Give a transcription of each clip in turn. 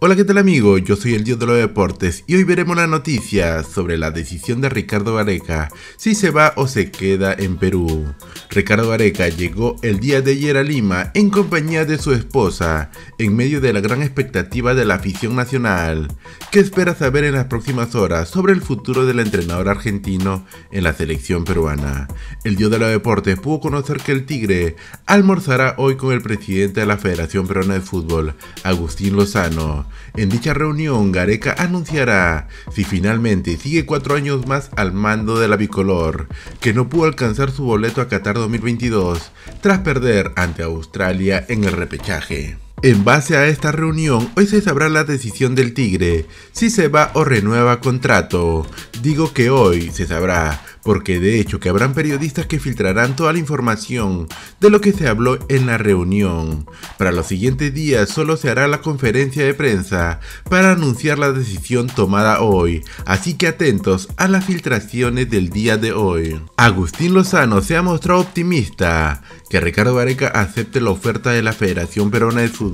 Hola, ¿qué tal amigo? Yo soy el dios de los deportes y hoy veremos la noticia sobre la decisión de Ricardo Areca si se va o se queda en Perú. Ricardo Areca llegó el día de ayer a Lima en compañía de su esposa, en medio de la gran expectativa de la afición nacional, ¿Qué esperas saber en las próximas horas sobre el futuro del entrenador argentino en la selección peruana? El dios de los deportes pudo conocer que el Tigre almorzará hoy con el presidente de la Federación Peruana de Fútbol, Agustín Lozano. En dicha reunión, Gareca anunciará si finalmente sigue cuatro años más al mando de la bicolor, que no pudo alcanzar su boleto a Qatar 2022 tras perder ante Australia en el repechaje. En base a esta reunión, hoy se sabrá la decisión del Tigre, si se va o renueva contrato. Digo que hoy se sabrá, porque de hecho que habrán periodistas que filtrarán toda la información de lo que se habló en la reunión. Para los siguientes días solo se hará la conferencia de prensa para anunciar la decisión tomada hoy, así que atentos a las filtraciones del día de hoy. Agustín Lozano se ha mostrado optimista que Ricardo Gareca acepte la oferta de la Federación Peruana de Fútbol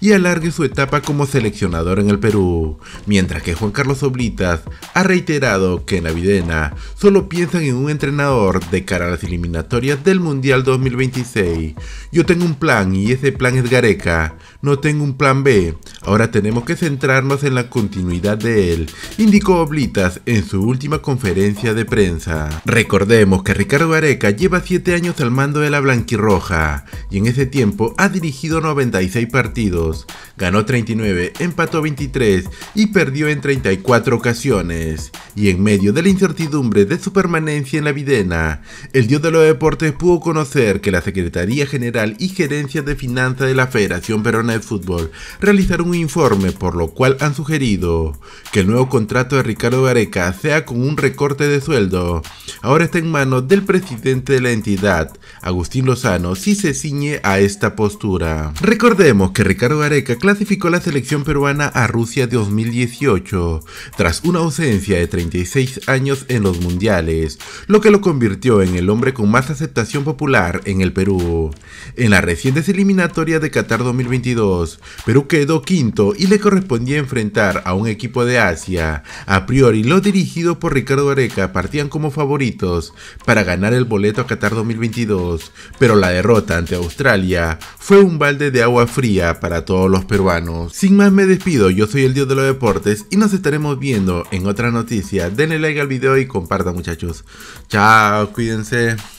y alargue su etapa como seleccionador en el Perú, mientras que Juan Carlos Oblitas ha reiterado que en Navidena solo piensan en un entrenador de cara a las eliminatorias del Mundial 2026. Yo tengo un plan y ese plan es Gareca, no tengo un plan B, ahora tenemos que centrarnos en la continuidad de él, indicó Oblitas en su última conferencia de prensa. Recordemos que Ricardo Gareca lleva 7 años al mando de la Blanquirroja y en ese tiempo ha dirigido 96 partidos, ganó 39, empató 23 y perdió en 34 ocasiones. Y en medio de la incertidumbre de su permanencia en la Videna, el dios de los deportes pudo conocer que la Secretaría General y Gerencia de Finanzas de la Federación Peruana de Fútbol realizaron un informe por lo cual han sugerido que el nuevo contrato de Ricardo Gareca sea con un recorte de sueldo. Ahora está en manos del presidente de la entidad, Agustín Lozano, si se ciñe a esta postura. Recordemos Recordemos que Ricardo Areca clasificó la selección peruana a Rusia 2018, tras una ausencia de 36 años en los mundiales, lo que lo convirtió en el hombre con más aceptación popular en el Perú. En las recientes eliminatorias de Qatar 2022, Perú quedó quinto y le correspondía enfrentar a un equipo de Asia. A priori, los dirigidos por Ricardo Areca partían como favoritos para ganar el boleto a Qatar 2022, pero la derrota ante Australia fue un balde de agua fría para todos los peruanos. Sin más me despido, yo soy el dios de los deportes y nos estaremos viendo en otra noticia. Denle like al video y compartan muchachos. Chao, cuídense.